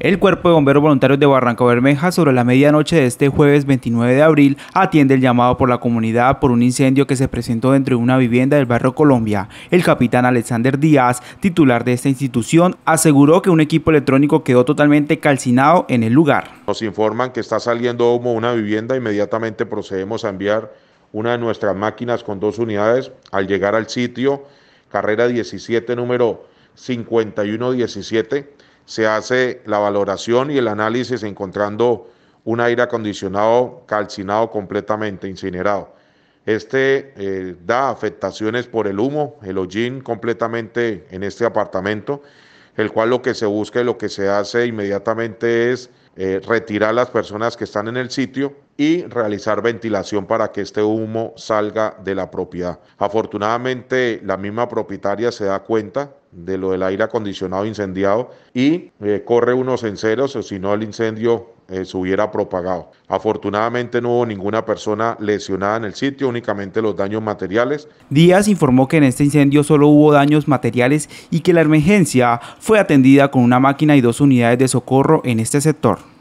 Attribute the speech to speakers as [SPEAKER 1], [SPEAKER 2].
[SPEAKER 1] El Cuerpo de Bomberos Voluntarios de Barranco Bermeja sobre la medianoche de este jueves 29 de abril atiende el llamado por la comunidad por un incendio que se presentó dentro de una vivienda del barrio Colombia. El capitán Alexander Díaz, titular de esta institución, aseguró que un equipo electrónico quedó totalmente calcinado en el lugar.
[SPEAKER 2] Nos informan que está saliendo humo una vivienda, inmediatamente procedemos a enviar una de nuestras máquinas con dos unidades al llegar al sitio, carrera 17, número 5117 se hace la valoración y el análisis encontrando un aire acondicionado calcinado completamente, incinerado. Este eh, da afectaciones por el humo, el hollín completamente en este apartamento, el cual lo que se busca y lo que se hace inmediatamente es eh, retirar retirar las personas que están en el sitio y realizar ventilación para que este humo salga de la propiedad. Afortunadamente, la misma propietaria se da cuenta de lo del aire acondicionado incendiado y eh, corre unos enceros o si no el incendio eh, se hubiera propagado. Afortunadamente no hubo ninguna persona lesionada en el sitio, únicamente los daños materiales.
[SPEAKER 1] Díaz informó que en este incendio solo hubo daños materiales y que la emergencia fue atendida con una máquina y dos unidades de socorro en este sector.